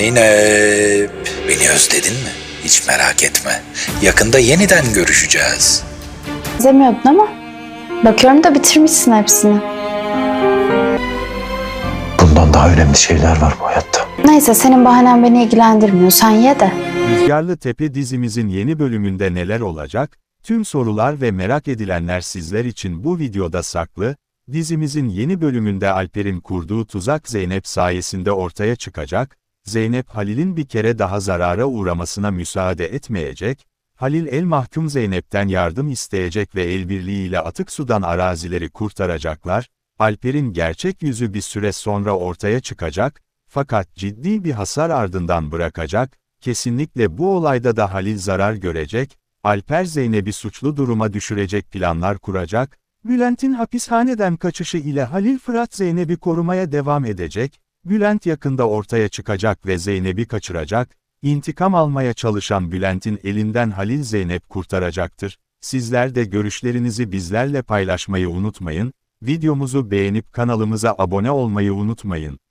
Zeynep, beni özledin mi? Hiç merak etme. Yakında yeniden görüşeceğiz. Demiyordun ama bakıyorum da bitirmişsin hepsini. Bundan daha önemli şeyler var bu hayatta. Neyse senin bahanen beni ilgilendirmiyor. Sen ye de. Rüzgarlı Tepe dizimizin yeni bölümünde neler olacak? Tüm sorular ve merak edilenler sizler için bu videoda saklı. Dizimizin yeni bölümünde Alper'in kurduğu tuzak Zeynep sayesinde ortaya çıkacak. Zeynep Halil'in bir kere daha zarara uğramasına müsaade etmeyecek, Halil el mahkum Zeynep'ten yardım isteyecek ve el birliğiyle atık sudan arazileri kurtaracaklar, Alper'in gerçek yüzü bir süre sonra ortaya çıkacak, fakat ciddi bir hasar ardından bırakacak, kesinlikle bu olayda da Halil zarar görecek, Alper Zeynep'i suçlu duruma düşürecek planlar kuracak, Bülent'in hapishaneden kaçışı ile Halil Fırat Zeynep'i korumaya devam edecek, Bülent yakında ortaya çıkacak ve Zeynep'i kaçıracak, intikam almaya çalışan Bülent'in elinden Halil Zeynep kurtaracaktır. Sizler de görüşlerinizi bizlerle paylaşmayı unutmayın, videomuzu beğenip kanalımıza abone olmayı unutmayın.